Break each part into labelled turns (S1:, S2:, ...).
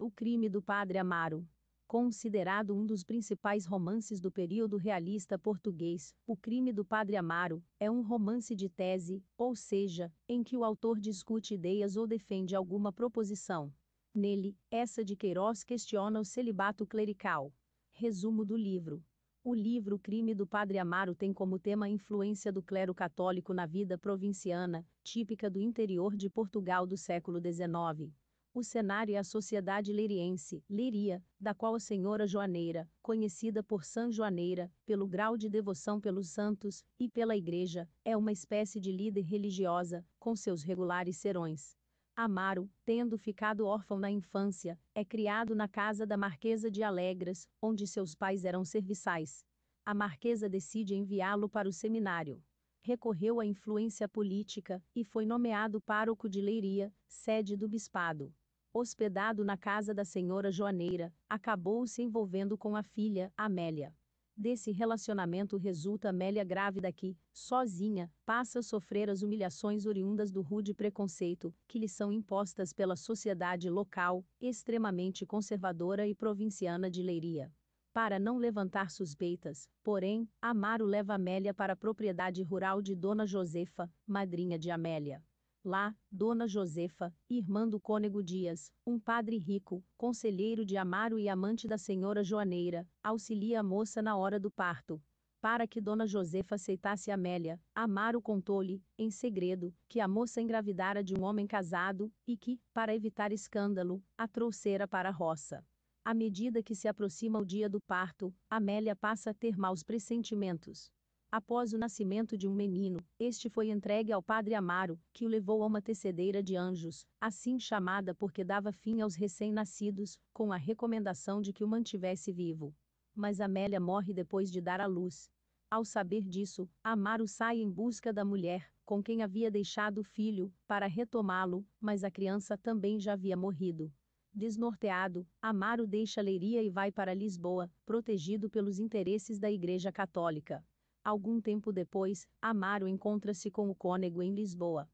S1: O Crime do Padre Amaro. Considerado um dos principais romances do período realista português, O Crime do Padre Amaro é um romance de tese, ou seja, em que o autor discute ideias ou defende alguma proposição. Nele, essa de Queiroz questiona o celibato clerical. Resumo do livro. O livro O Crime do Padre Amaro tem como tema a influência do clero católico na vida provinciana, típica do interior de Portugal do século XIX o cenário e é a sociedade liriense, Liria, da qual a senhora Joaneira, conhecida por San Joaneira, pelo grau de devoção pelos santos e pela igreja, é uma espécie de líder religiosa, com seus regulares serões. Amaro, tendo ficado órfão na infância, é criado na casa da Marquesa de Alegras, onde seus pais eram serviçais. A Marquesa decide enviá-lo para o seminário. Recorreu à influência política e foi nomeado pároco de Leiria, sede do bispado hospedado na casa da senhora Joaneira, acabou se envolvendo com a filha, Amélia. Desse relacionamento resulta Amélia grávida que, sozinha, passa a sofrer as humilhações oriundas do rude preconceito que lhe são impostas pela sociedade local, extremamente conservadora e provinciana de Leiria. Para não levantar suspeitas, porém, Amaro leva Amélia para a propriedade rural de Dona Josefa, madrinha de Amélia. Lá, Dona Josefa, irmã do cônego Dias, um padre rico, conselheiro de Amaro e amante da senhora Joaneira, auxilia a moça na hora do parto. Para que Dona Josefa aceitasse Amélia, Amaro contou-lhe, em segredo, que a moça engravidara de um homem casado, e que, para evitar escândalo, a trouxera para a roça. À medida que se aproxima o dia do parto, Amélia passa a ter maus pressentimentos. Após o nascimento de um menino, este foi entregue ao padre Amaro, que o levou a uma tecedeira de anjos, assim chamada porque dava fim aos recém-nascidos, com a recomendação de que o mantivesse vivo. Mas Amélia morre depois de dar à luz. Ao saber disso, Amaro sai em busca da mulher, com quem havia deixado o filho, para retomá-lo, mas a criança também já havia morrido. Desnorteado, Amaro deixa Leiria e vai para Lisboa, protegido pelos interesses da Igreja Católica. Algum tempo depois, Amaro encontra-se com o cônego em Lisboa.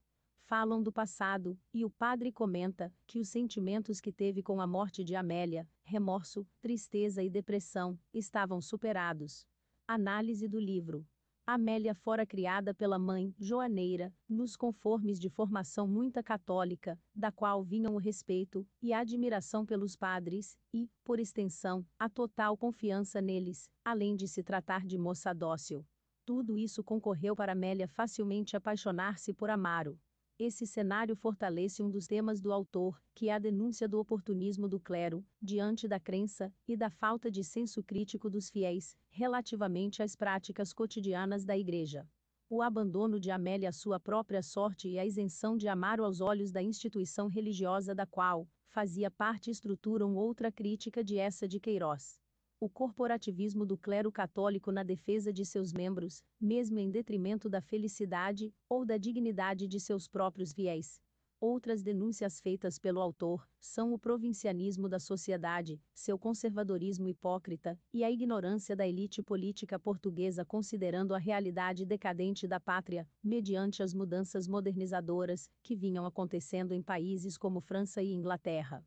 S1: Falam do passado, e o padre comenta que os sentimentos que teve com a morte de Amélia, remorso, tristeza e depressão, estavam superados. Análise do livro. Amélia fora criada pela mãe, Joaneira, nos conformes de formação muito católica, da qual vinham o respeito e a admiração pelos padres e, por extensão, a total confiança neles, além de se tratar de moça dócil. Tudo isso concorreu para Amélia facilmente apaixonar-se por Amaro. Esse cenário fortalece um dos temas do autor, que é a denúncia do oportunismo do clero, diante da crença e da falta de senso crítico dos fiéis, relativamente às práticas cotidianas da Igreja. O abandono de Amélia à sua própria sorte e a isenção de Amaro aos olhos da instituição religiosa da qual fazia parte estruturam outra crítica de essa de Queiroz o corporativismo do clero católico na defesa de seus membros, mesmo em detrimento da felicidade ou da dignidade de seus próprios viés. Outras denúncias feitas pelo autor são o provincianismo da sociedade, seu conservadorismo hipócrita e a ignorância da elite política portuguesa considerando a realidade decadente da pátria, mediante as mudanças modernizadoras que vinham acontecendo em países como França e Inglaterra.